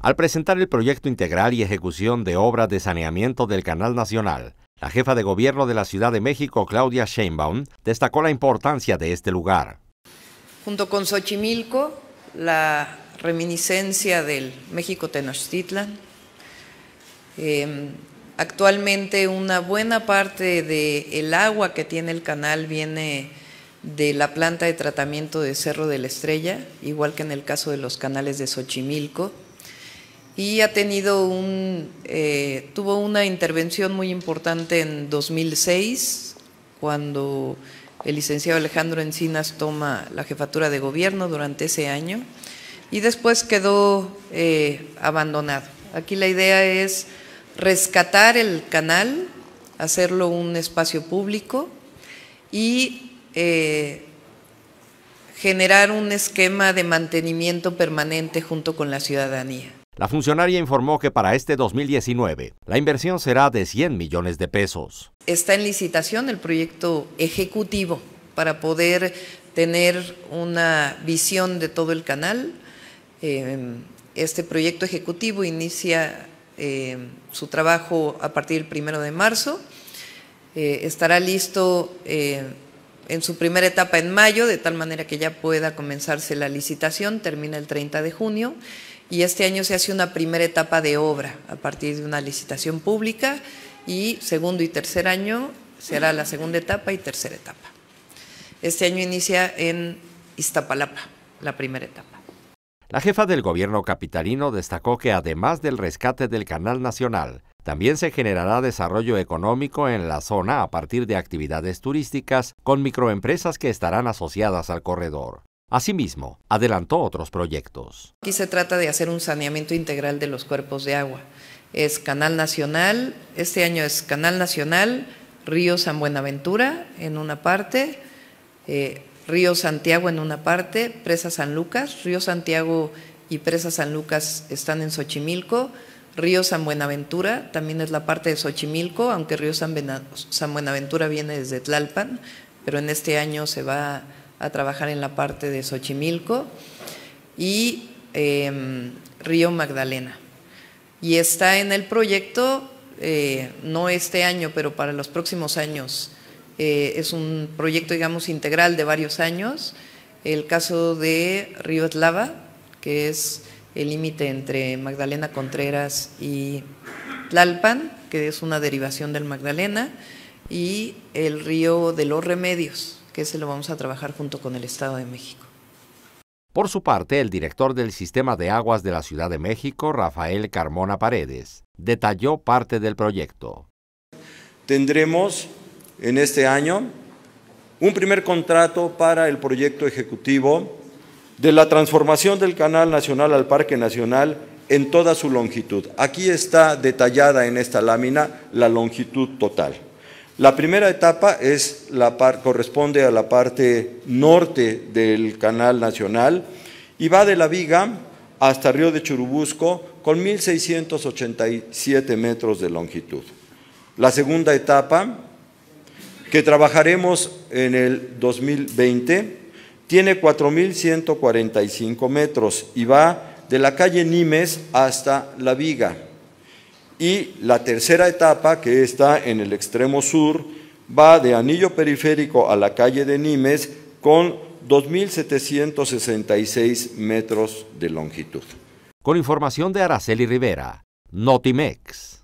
Al presentar el proyecto integral y ejecución de obras de saneamiento del Canal Nacional, la jefa de gobierno de la Ciudad de México, Claudia Sheinbaum, destacó la importancia de este lugar. Junto con Xochimilco, la reminiscencia del México Tenochtitlan, em, actualmente una buena parte del agua que tiene el canal viene de la planta de tratamiento de Cerro de la Estrella, igual que en el caso de los canales de Xochimilco y ha tenido un, eh, tuvo una intervención muy importante en 2006, cuando el licenciado Alejandro Encinas toma la jefatura de gobierno durante ese año, y después quedó eh, abandonado. Aquí la idea es rescatar el canal, hacerlo un espacio público y eh, generar un esquema de mantenimiento permanente junto con la ciudadanía. La funcionaria informó que para este 2019 la inversión será de 100 millones de pesos. Está en licitación el proyecto ejecutivo para poder tener una visión de todo el canal. Eh, este proyecto ejecutivo inicia eh, su trabajo a partir del primero de marzo. Eh, estará listo en su primera etapa en mayo, de tal manera que ya pueda comenzarse la licitación, termina el 30 de junio y este año se hace una primera etapa de obra a partir de una licitación pública y segundo y tercer año será la segunda etapa y tercera etapa. Este año inicia en Iztapalapa la primera etapa. La jefa del gobierno capitalino destacó que además del rescate del canal nacional, también se generará desarrollo económico en la zona a partir de actividades turísticas con microempresas que estarán asociadas al corredor. Asimismo, adelantó otros proyectos. Aquí se trata de hacer un saneamiento integral de los cuerpos de agua. Es Canal Nacional, este año es Canal Nacional, Río San Buenaventura en una parte, eh, Río Santiago en una parte, Presa San Lucas, Río Santiago y Presa San Lucas están en Xochimilco, Río San Buenaventura también es la parte de Xochimilco, aunque Río San, Buenaventura viene desde Tlalpan, pero en este año se va a trabajar en la parte de Xochimilco y em, Río Magdalena. Y está en el proyecto, eh, no este año, pero para los próximos años. Eh, es un proyecto, digamos, integral de varios años. El caso de Río Eslava, que es el límite entre Magdalena Contreras y Tlalpan, que es una derivación del Magdalena, y el río de los Remedios, que ese lo vamos a trabajar junto con el Estado de México. Por su parte, el director del Sistema de Aguas de la Ciudad de México, Rafael Carmona Paredes, detalló parte del proyecto. Tendremos en este año un primer contrato para el proyecto ejecutivo de la transformación del Canal Nacional al Parque Nacional en toda su longitud. Aquí está detallada en esta lámina la longitud total. La primera etapa corresponde a la parte norte del Canal Nacional y va de la Viga hasta Río de Churubusco con 1.687 metros de longitud. La segunda etapa, que trabajaremos en el 2020, tiene 4.145 metros y va de la calle Nimes hasta La Viga. Y la tercera etapa, que está en el extremo sur, va de Anillo Periférico a la calle de Nimes con 2.766 metros de longitud. Con información de Araceli Rivera, Notimex.